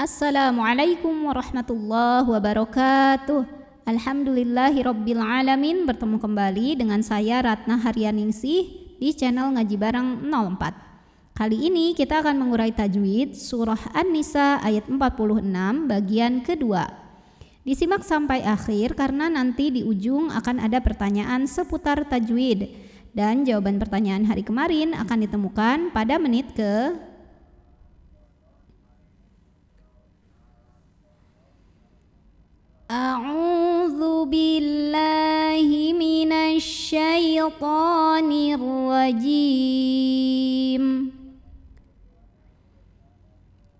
Assalamualaikum warahmatullahi wabarakatuh. Alhamdulillahi Rabbil Alamin bertemu kembali dengan saya Ratna Haryaningsih di channel Ngaji Barang 04. Kali ini kita akan mengurai tajwid surah An-Nisa ayat 46 bagian kedua. Disimak sampai akhir karena nanti di ujung akan ada pertanyaan seputar tajwid dan jawaban pertanyaan hari kemarin akan ditemukan pada menit ke أعوذ بالله من الشيطان الرجيم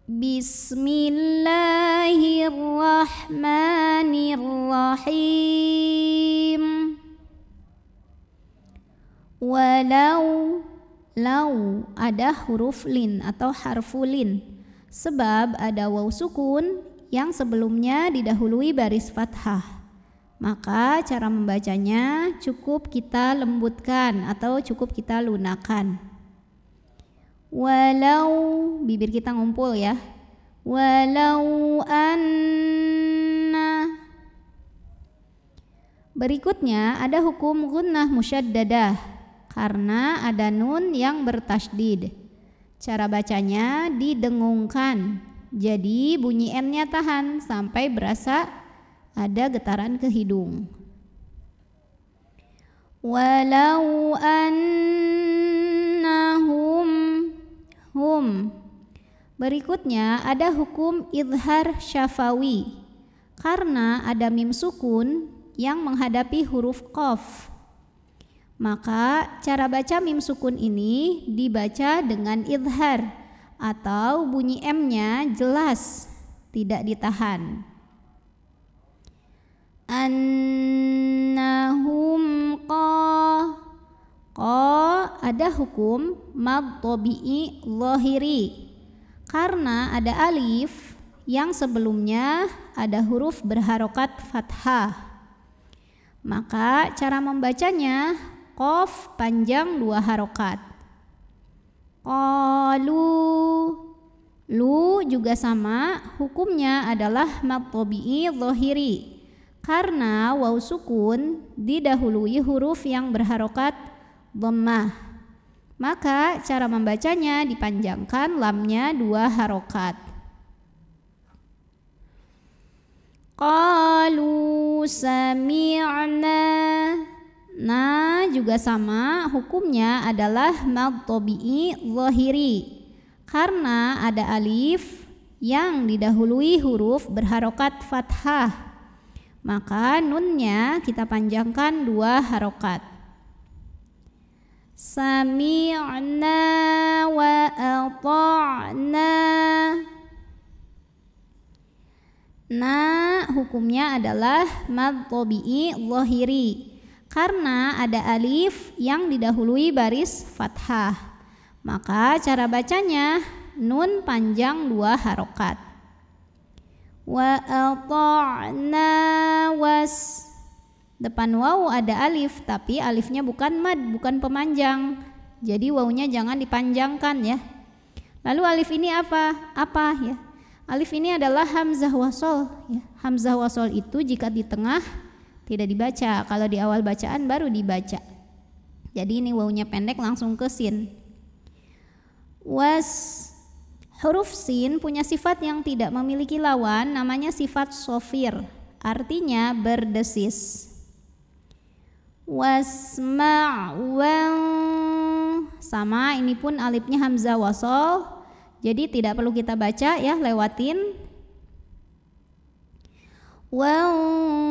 بسم الله الرحمن الرحيم ولو لو ada huruf lin atau harfu lin sebab ada waw sukun yang sebelumnya didahului baris fathah. Maka cara membacanya cukup kita lembutkan atau cukup kita lunakan. Walau bibir kita ngumpul ya. Walau anna Berikutnya ada hukum gunnah musyaddadah karena ada nun yang bertasdid Cara bacanya didengungkan jadi bunyi N-nya tahan sampai berasa ada getaran ke hidung. Walau annahum hum. Berikutnya ada hukum idhar syafawi. Karena ada mim sukun yang menghadapi huruf qaf. Maka cara baca mim sukun ini dibaca dengan idhar atau bunyi M-nya jelas tidak ditahan. Annahum qa qa ada hukum tabi'i lohiri karena ada alif yang sebelumnya ada huruf berharokat fathah. Maka cara membacanya kof panjang dua harokat. Qalu lu juga sama hukumnya adalah matobi'i zohiri karena waw sukun didahului huruf yang berharokat dhammah maka cara membacanya dipanjangkan lamnya dua harokat qalu sami'na Nah juga sama hukumnya adalah madtobi'i lohiri karena ada alif yang didahului huruf berharokat fathah maka nunnya kita panjangkan dua harokat Sami'na wa ata'na Nah hukumnya adalah madtobi'i lohiri karena ada alif yang didahului baris fathah. Maka cara bacanya nun panjang dua harokat. Wa ata'na was Depan waw ada alif, tapi alifnya bukan mad, bukan pemanjang. Jadi wawunya jangan dipanjangkan ya. Lalu alif ini apa? Apa ya? Alif ini adalah hamzah wasol. Ya. Hamzah wasol itu jika di tengah tidak dibaca. Kalau di awal bacaan baru dibaca. Jadi ini wawunya pendek langsung ke sin. Was huruf sin punya sifat yang tidak memiliki lawan namanya sifat sofir. Artinya berdesis. Wasma' sama ini pun alifnya hamzah wasol jadi tidak perlu kita baca ya lewatin wow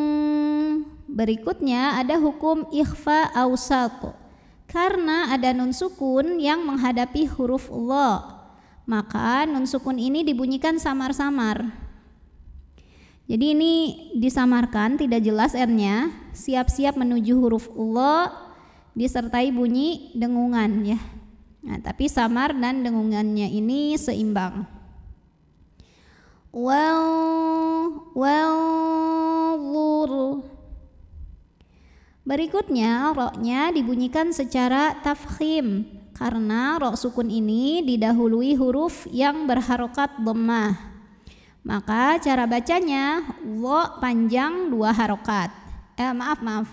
Berikutnya ada hukum ikhfa ausatu. Karena ada nun sukun yang menghadapi huruf lo, maka nun sukun ini dibunyikan samar-samar. Jadi ini disamarkan, tidak jelas n-nya, siap-siap menuju huruf lo disertai bunyi dengungan ya. Nah, tapi samar dan dengungannya ini seimbang. Wal wal Berikutnya, roknya dibunyikan secara tafkhim karena rok sukun ini didahului huruf yang berharokat lemah. Maka cara bacanya wo panjang dua harokat. Eh maaf maaf.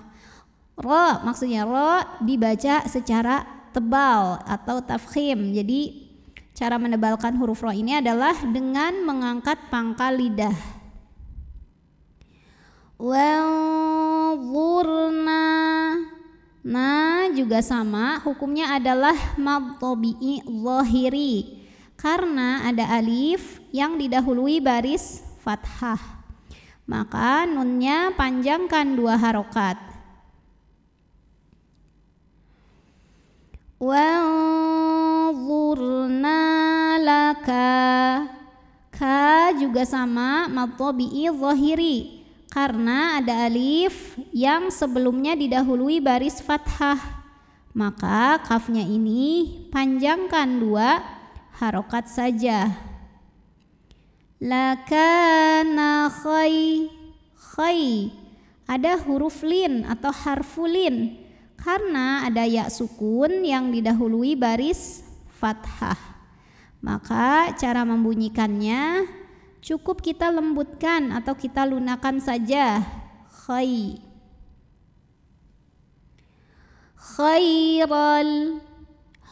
Ro maksudnya ro dibaca secara tebal atau tafkhim. Jadi cara menebalkan huruf ro ini adalah dengan mengangkat pangkal lidah. Well, Unzurna Nah juga sama hukumnya adalah mad tabi'i zahiri karena ada alif yang didahului baris fathah maka nunnya panjangkan dua harokat wanzurna laka ka juga sama mad tabi'i zahiri karena ada alif yang sebelumnya didahului baris fathah. Maka kafnya ini panjangkan dua harokat saja. Lakana khay khay ada huruf lin atau harfulin karena ada ya sukun yang didahului baris fathah. Maka cara membunyikannya Cukup kita lembutkan atau kita lunakan saja. Khay. Khairal.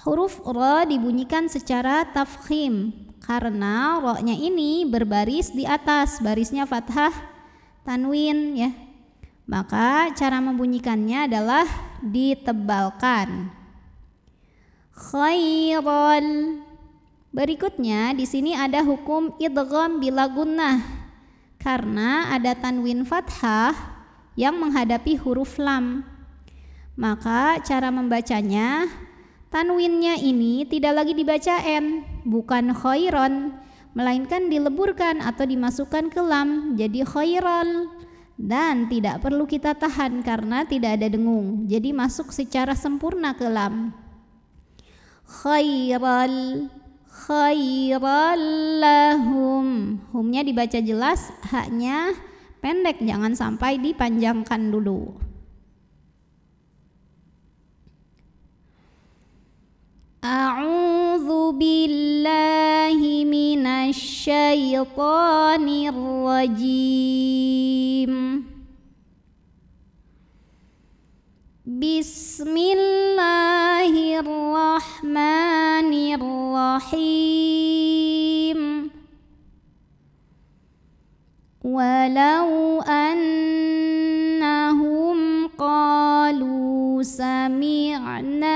Huruf ra dibunyikan secara tafkhim karena roknya ini berbaris di atas, barisnya fathah tanwin ya. Maka cara membunyikannya adalah ditebalkan. Khairal Berikutnya di sini ada hukum idgham bila gunnah karena ada tanwin fathah yang menghadapi huruf lam. Maka cara membacanya tanwinnya ini tidak lagi dibaca n, bukan khairon, melainkan dileburkan atau dimasukkan ke lam jadi khairal dan tidak perlu kita tahan karena tidak ada dengung. Jadi masuk secara sempurna ke lam. Khairal khairan lahum. Humnya dibaca jelas, haknya pendek jangan sampai dipanjangkan dulu. A'udzu billahi minasyaitonir rajim. Bismillahirrahmanirrahim. الرحيم ولو أنهم قالوا سمعنا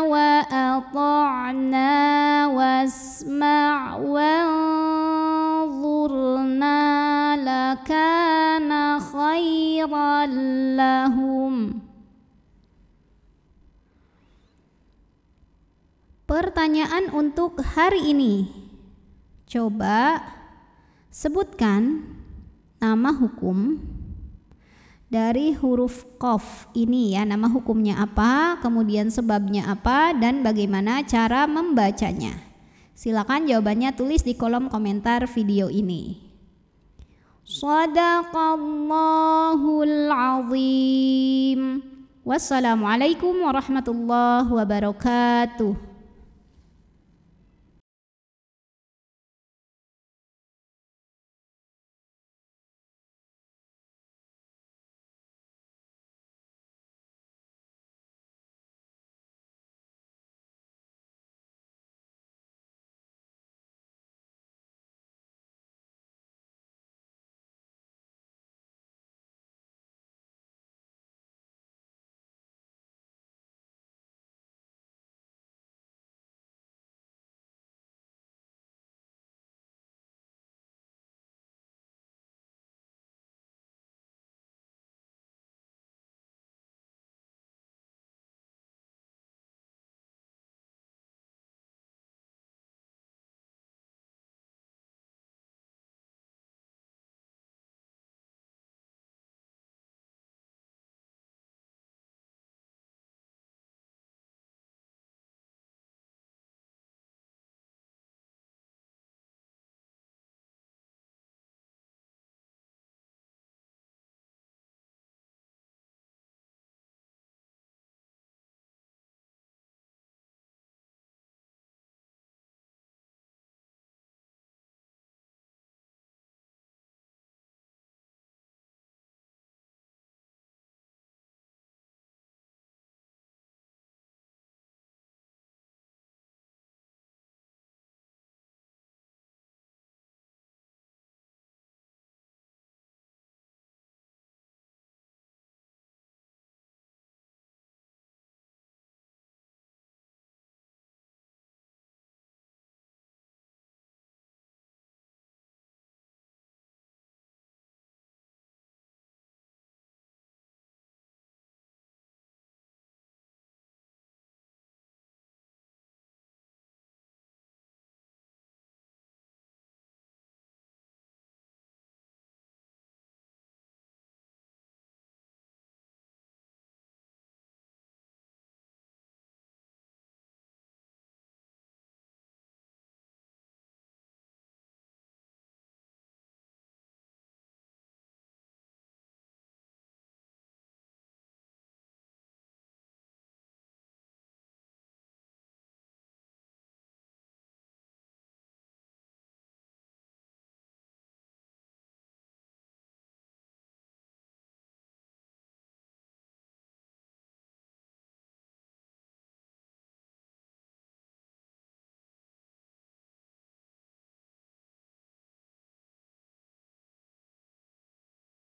وأطعنا واسمع وانظرنا لكان خيرا لهم Pertanyaan untuk hari ini. Coba sebutkan nama hukum dari huruf kof ini ya nama hukumnya apa kemudian sebabnya apa dan bagaimana cara membacanya silakan jawabannya tulis di kolom komentar video ini Sadaqallahul azim Wassalamualaikum warahmatullahi wabarakatuh